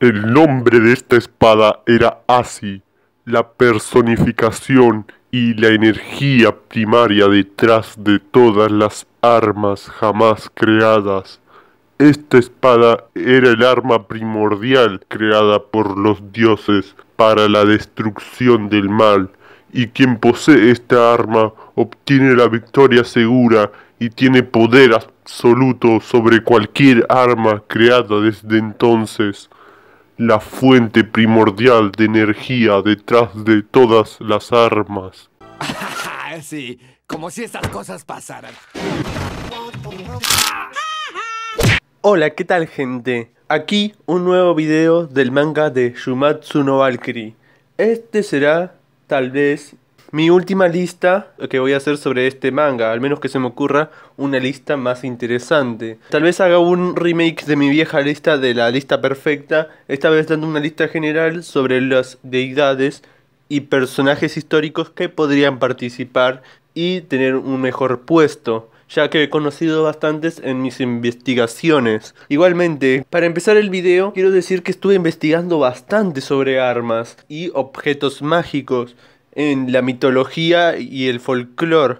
El nombre de esta espada era Asi, la personificación y la energía primaria detrás de todas las armas jamás creadas. Esta espada era el arma primordial creada por los dioses para la destrucción del mal, y quien posee esta arma obtiene la victoria segura y tiene poder absoluto sobre cualquier arma creada desde entonces la fuente primordial de energía detrás de todas las armas. sí, como si esas cosas pasaran. Hola, ¿qué tal gente? Aquí un nuevo video del manga de Shumatsu no Valkyrie. Este será, tal vez, mi última lista que voy a hacer sobre este manga, al menos que se me ocurra una lista más interesante. Tal vez haga un remake de mi vieja lista de la lista perfecta, esta vez dando una lista general sobre las deidades y personajes históricos que podrían participar y tener un mejor puesto ya que he conocido bastantes en mis investigaciones. Igualmente, para empezar el video, quiero decir que estuve investigando bastante sobre armas y objetos mágicos, en la mitología y el folclore,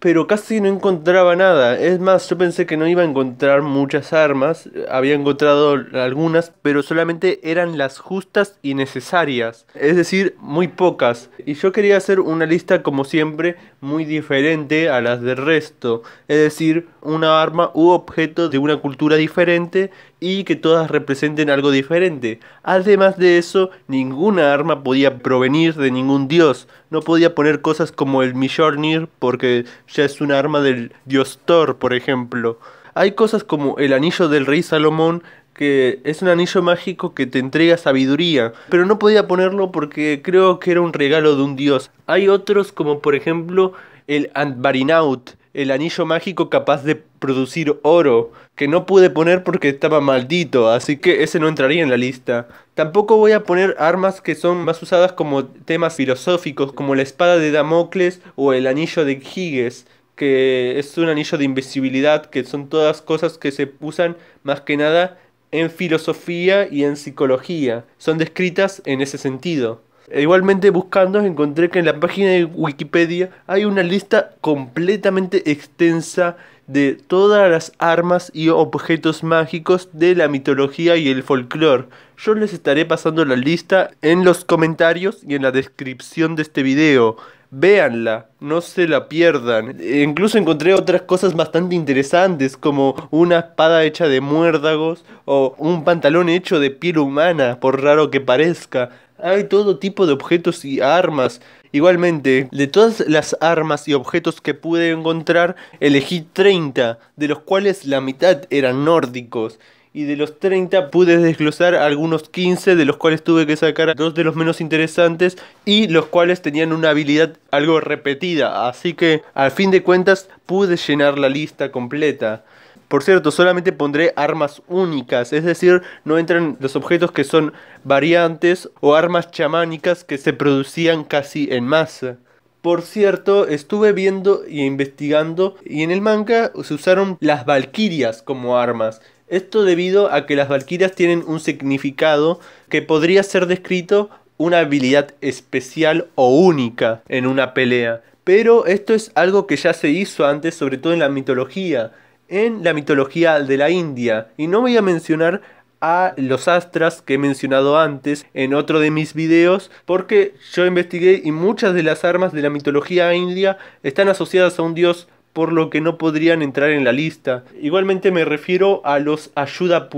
pero casi no encontraba nada. Es más, yo pensé que no iba a encontrar muchas armas, había encontrado algunas, pero solamente eran las justas y necesarias, es decir, muy pocas. Y yo quería hacer una lista, como siempre, muy diferente a las del resto, es decir, una arma u objeto de una cultura diferente y que todas representen algo diferente. Además de eso, ninguna arma podía provenir de ningún dios. No podía poner cosas como el Mjolnir porque ya es un arma del dios Thor, por ejemplo. Hay cosas como el anillo del rey Salomón que es un anillo mágico que te entrega sabiduría, pero no podía ponerlo porque creo que era un regalo de un dios. Hay otros como por ejemplo el Antbarinaut, el anillo mágico capaz de producir oro, que no pude poner porque estaba maldito, así que ese no entraría en la lista. Tampoco voy a poner armas que son más usadas como temas filosóficos, como la espada de Damocles o el anillo de Giges, que es un anillo de invisibilidad, que son todas cosas que se usan más que nada en filosofía y en psicología. Son descritas en ese sentido. E igualmente buscando encontré que en la página de Wikipedia hay una lista completamente extensa de todas las armas y objetos mágicos de la mitología y el folclore. Yo les estaré pasando la lista en los comentarios y en la descripción de este video. Véanla, no se la pierdan. E incluso encontré otras cosas bastante interesantes, como una espada hecha de muérdagos o un pantalón hecho de piel humana, por raro que parezca hay todo tipo de objetos y armas. Igualmente, de todas las armas y objetos que pude encontrar, elegí 30, de los cuales la mitad eran nórdicos. Y de los 30 pude desglosar algunos 15, de los cuales tuve que sacar dos de los menos interesantes y los cuales tenían una habilidad algo repetida. Así que, al fin de cuentas, pude llenar la lista completa. Por cierto, solamente pondré armas únicas, es decir, no entran los objetos que son variantes o armas chamánicas que se producían casi en masa. Por cierto, estuve viendo e investigando y en el manga se usaron las valquirias como armas. Esto debido a que las valquirias tienen un significado que podría ser descrito una habilidad especial o única en una pelea. Pero esto es algo que ya se hizo antes, sobre todo en la mitología en la mitología de la India. Y no voy a mencionar a los astras que he mencionado antes en otro de mis videos porque yo investigué y muchas de las armas de la mitología india están asociadas a un dios por lo que no podrían entrar en la lista. Igualmente me refiero a los Ayuda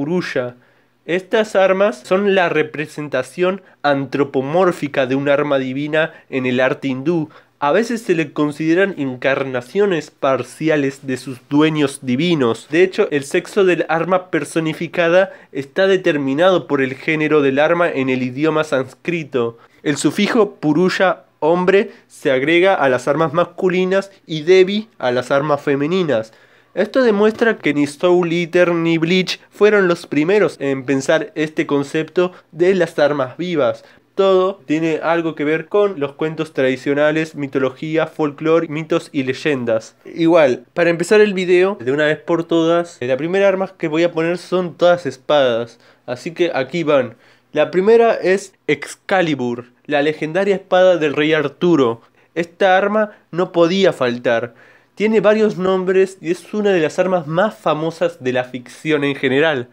Estas armas son la representación antropomórfica de un arma divina en el arte hindú, a veces se le consideran encarnaciones parciales de sus dueños divinos. De hecho, el sexo del arma personificada está determinado por el género del arma en el idioma sánscrito. El sufijo puruya hombre se agrega a las armas masculinas y devi a las armas femeninas. Esto demuestra que ni Soul Eater ni Bleach fueron los primeros en pensar este concepto de las armas vivas, todo tiene algo que ver con los cuentos tradicionales, mitología, folclore, mitos y leyendas. Igual, para empezar el video, de una vez por todas, eh, la primera arma que voy a poner son todas espadas, así que aquí van. La primera es Excalibur, la legendaria espada del rey Arturo. Esta arma no podía faltar. Tiene varios nombres y es una de las armas más famosas de la ficción en general.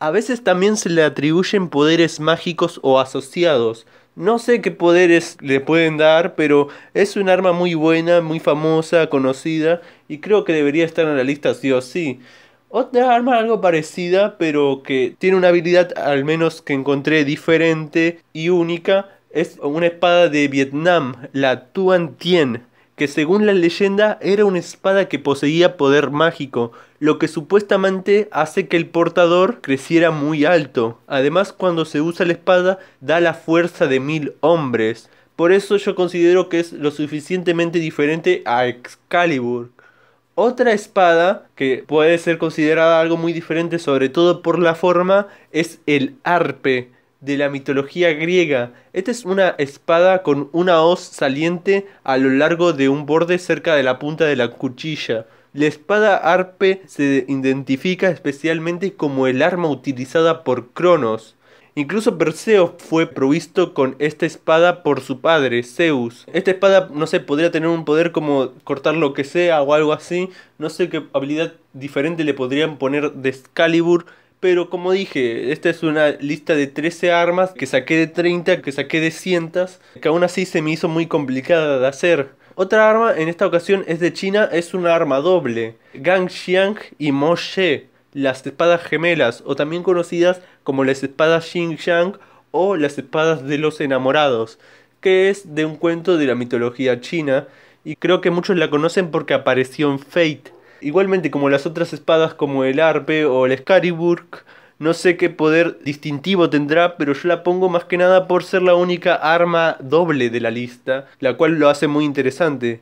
A veces también se le atribuyen poderes mágicos o asociados. No sé qué poderes le pueden dar, pero es un arma muy buena, muy famosa, conocida, y creo que debería estar en la lista sí o sí. Otra arma algo parecida, pero que tiene una habilidad al menos que encontré diferente y única, es una espada de Vietnam, la Tuan Tien que según la leyenda era una espada que poseía poder mágico, lo que supuestamente hace que el portador creciera muy alto. Además, cuando se usa la espada, da la fuerza de mil hombres. Por eso yo considero que es lo suficientemente diferente a Excalibur. Otra espada que puede ser considerada algo muy diferente, sobre todo por la forma, es el arpe de la mitología griega. Esta es una espada con una hoz saliente a lo largo de un borde cerca de la punta de la cuchilla. La espada arpe se identifica especialmente como el arma utilizada por Cronos. Incluso Perseo fue provisto con esta espada por su padre, Zeus. Esta espada, no se podría tener un poder como cortar lo que sea o algo así. No sé qué habilidad diferente le podrían poner de Excalibur pero como dije, esta es una lista de 13 armas que saqué de 30, que saqué de cientos, que aún así se me hizo muy complicada de hacer. Otra arma en esta ocasión es de China, es una arma doble, Gangxiang y Mo She, las espadas gemelas, o también conocidas como las espadas Xing o las espadas de los enamorados, que es de un cuento de la mitología china, y creo que muchos la conocen porque apareció en Fate, Igualmente, como las otras espadas, como el Arpe o el Scariburk, no sé qué poder distintivo tendrá, pero yo la pongo más que nada por ser la única arma doble de la lista, la cual lo hace muy interesante.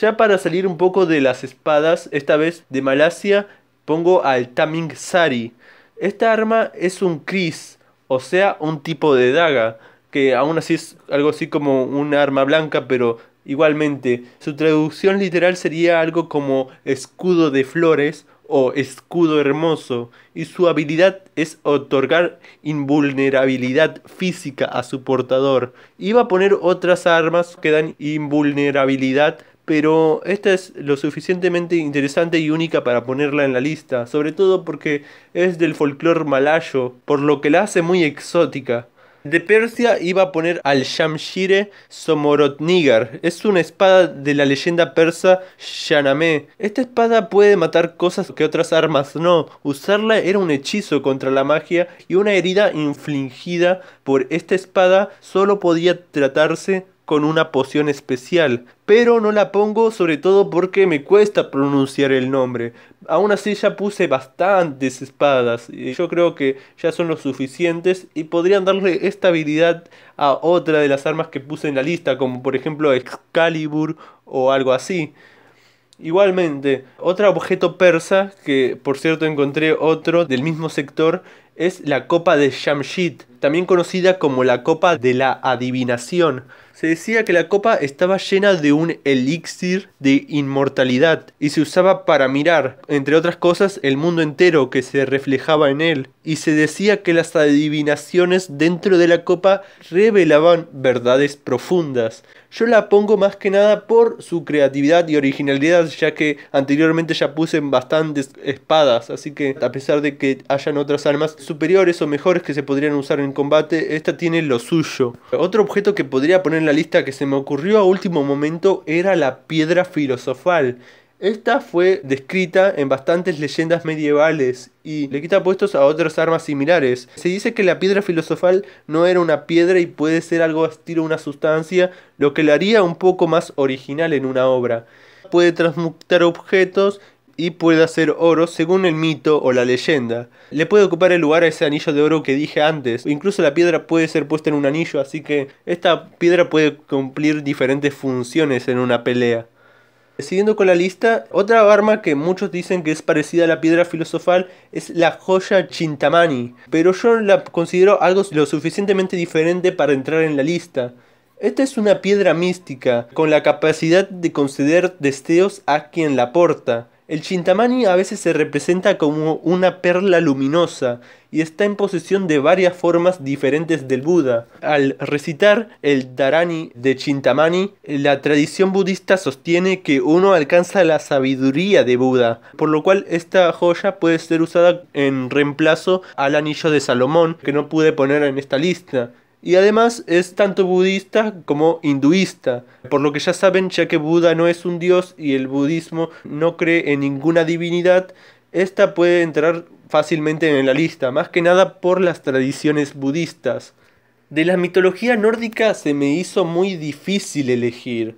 Ya para salir un poco de las espadas, esta vez de Malasia, pongo al Taming Sari. Esta arma es un Kris, o sea, un tipo de daga, que aún así es algo así como un arma blanca, pero Igualmente, su traducción literal sería algo como escudo de flores o escudo hermoso, y su habilidad es otorgar invulnerabilidad física a su portador. Iba a poner otras armas que dan invulnerabilidad, pero esta es lo suficientemente interesante y única para ponerla en la lista, sobre todo porque es del folclore malayo, por lo que la hace muy exótica. De Persia iba a poner al Shamshire Somorotnigar. Es una espada de la leyenda persa Shahnameh. Esta espada puede matar cosas que otras armas no. Usarla era un hechizo contra la magia y una herida infligida por esta espada solo podía tratarse con una poción especial, pero no la pongo sobre todo porque me cuesta pronunciar el nombre. Aún así ya puse bastantes espadas y yo creo que ya son los suficientes y podrían darle estabilidad a otra de las armas que puse en la lista, como por ejemplo Excalibur o algo así. Igualmente, otro objeto persa, que por cierto encontré otro del mismo sector, es la copa de Shamshid, también conocida como la copa de la adivinación. Se decía que la copa estaba llena de un elixir de inmortalidad y se usaba para mirar, entre otras cosas, el mundo entero que se reflejaba en él. Y se decía que las adivinaciones dentro de la copa revelaban verdades profundas. Yo la pongo más que nada por su creatividad y originalidad, ya que anteriormente ya puse bastantes espadas, así que a pesar de que hayan otras armas superiores o mejores que se podrían usar en combate, esta tiene lo suyo. Otro objeto que podría poner la la lista que se me ocurrió a último momento era la piedra filosofal. Esta fue descrita en bastantes leyendas medievales y le quita puestos a otras armas similares. Se dice que la piedra filosofal no era una piedra y puede ser algo estilo una sustancia, lo que la haría un poco más original en una obra. Puede transmutar objetos y puede ser oro según el mito o la leyenda. Le puede ocupar el lugar a ese anillo de oro que dije antes. Incluso la piedra puede ser puesta en un anillo, así que esta piedra puede cumplir diferentes funciones en una pelea. Siguiendo con la lista, otra arma que muchos dicen que es parecida a la piedra filosofal es la joya Chintamani, pero yo la considero algo lo suficientemente diferente para entrar en la lista. Esta es una piedra mística, con la capacidad de conceder deseos a quien la porta. El Chintamani a veces se representa como una perla luminosa y está en posesión de varias formas diferentes del Buda. Al recitar el Dharani de Chintamani, la tradición budista sostiene que uno alcanza la sabiduría de Buda, por lo cual esta joya puede ser usada en reemplazo al anillo de Salomón, que no pude poner en esta lista y además es tanto budista como hinduista, por lo que ya saben ya que Buda no es un dios y el budismo no cree en ninguna divinidad, esta puede entrar fácilmente en la lista, más que nada por las tradiciones budistas. De la mitología nórdica se me hizo muy difícil elegir.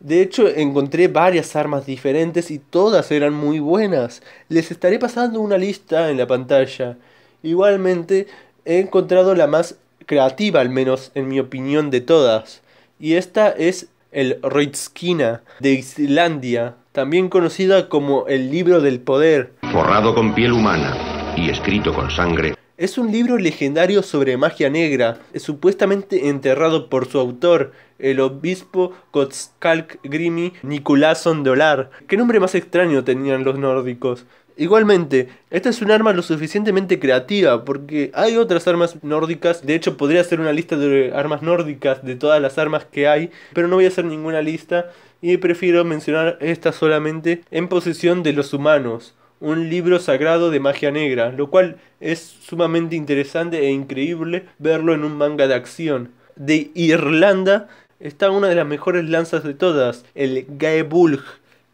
De hecho, encontré varias armas diferentes y todas eran muy buenas. Les estaré pasando una lista en la pantalla. Igualmente, he encontrado la más creativa, al menos en mi opinión, de todas. Y esta es el Reitskina de Islandia, también conocida como el libro del poder. Forrado con piel humana y escrito con sangre. Es un libro legendario sobre magia negra, supuestamente enterrado por su autor, el obispo Kotskalk Grimi Nicolason Dolar. ¿Qué nombre más extraño tenían los nórdicos? Igualmente, esta es un arma lo suficientemente creativa porque hay otras armas nórdicas, de hecho podría hacer una lista de armas nórdicas de todas las armas que hay, pero no voy a hacer ninguna lista y prefiero mencionar esta solamente en posesión de los humanos, un libro sagrado de magia negra, lo cual es sumamente interesante e increíble verlo en un manga de acción. De Irlanda está una de las mejores lanzas de todas, el Gaebulg,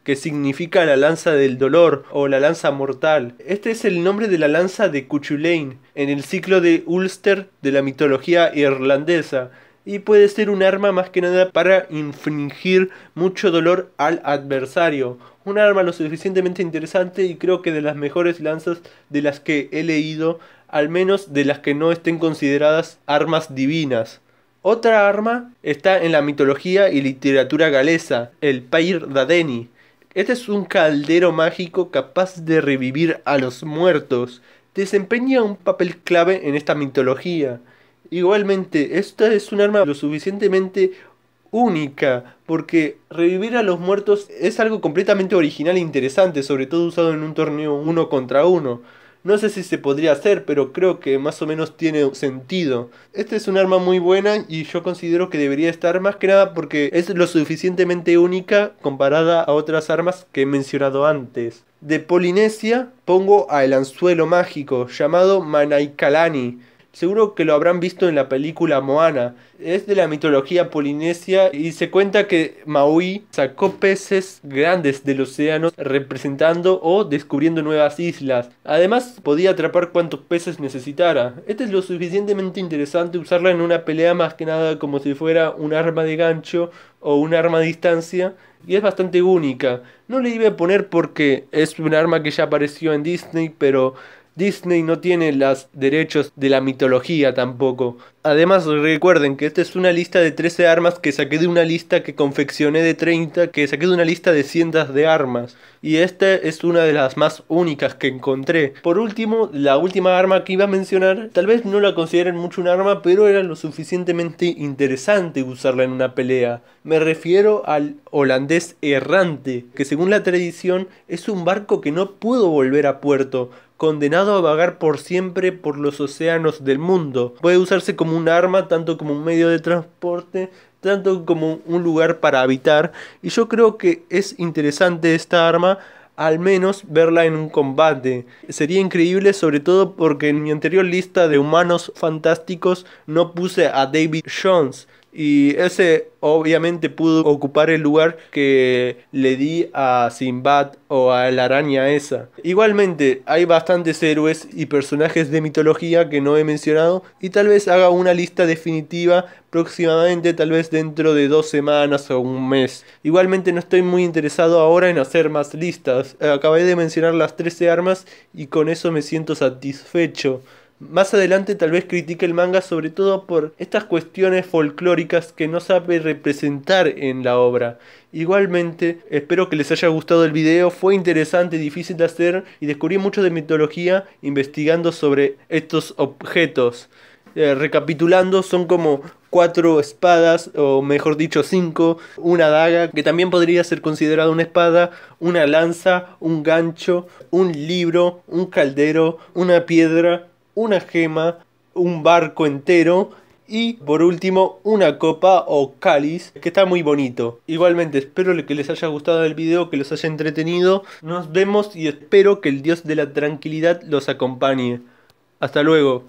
que significa la lanza del dolor o la lanza mortal. Este es el nombre de la lanza de Cuchulain en el ciclo de Ulster de la mitología irlandesa y puede ser un arma más que nada para infringir mucho dolor al adversario. Un arma lo suficientemente interesante y creo que de las mejores lanzas de las que he leído, al menos de las que no estén consideradas armas divinas. Otra arma está en la mitología y literatura galesa, el Pair Dadeni, este es un caldero mágico capaz de revivir a los muertos. Desempeña un papel clave en esta mitología. Igualmente, esta es un arma lo suficientemente única, porque revivir a los muertos es algo completamente original e interesante, sobre todo usado en un torneo uno contra uno. No sé si se podría hacer, pero creo que más o menos tiene sentido. Esta es un arma muy buena y yo considero que debería estar más que nada porque es lo suficientemente única comparada a otras armas que he mencionado antes. De Polinesia pongo al anzuelo mágico llamado Manaikalani Seguro que lo habrán visto en la película Moana. Es de la mitología polinesia y se cuenta que Maui sacó peces grandes del océano representando o descubriendo nuevas islas. Además podía atrapar cuantos peces necesitara. Este es lo suficientemente interesante usarla en una pelea más que nada como si fuera un arma de gancho o un arma a distancia y es bastante única. No le iba a poner porque es un arma que ya apareció en Disney, pero Disney no tiene los derechos de la mitología tampoco. Además, recuerden que esta es una lista de 13 armas que saqué de una lista que confeccioné de 30, que saqué de una lista de cientos de armas. Y esta es una de las más únicas que encontré. Por último, la última arma que iba a mencionar, tal vez no la consideren mucho un arma, pero era lo suficientemente interesante usarla en una pelea. Me refiero al holandés errante, que según la tradición es un barco que no pudo volver a puerto, condenado a vagar por siempre por los océanos del mundo. Puede usarse como un arma, tanto como un medio de transporte, tanto como un lugar para habitar. Y yo creo que es interesante esta arma, al menos verla en un combate. Sería increíble, sobre todo porque en mi anterior lista de humanos fantásticos no puse a David Jones. Y ese obviamente pudo ocupar el lugar que le di a Sinbad o a la araña esa. Igualmente, hay bastantes héroes y personajes de mitología que no he mencionado y tal vez haga una lista definitiva próximamente, tal vez dentro de dos semanas o un mes. Igualmente no estoy muy interesado ahora en hacer más listas. Acabé de mencionar las 13 armas y con eso me siento satisfecho. Más adelante tal vez critique el manga sobre todo por estas cuestiones folclóricas que no sabe representar en la obra. Igualmente, espero que les haya gustado el video, fue interesante, difícil de hacer y descubrí mucho de mitología investigando sobre estos objetos. Eh, recapitulando, son como cuatro espadas, o mejor dicho, cinco, una daga, que también podría ser considerada una espada, una lanza, un gancho, un libro, un caldero, una piedra, una gema, un barco entero y por último una copa o cáliz que está muy bonito. Igualmente espero que les haya gustado el video, que los haya entretenido. Nos vemos y espero que el dios de la tranquilidad los acompañe. Hasta luego.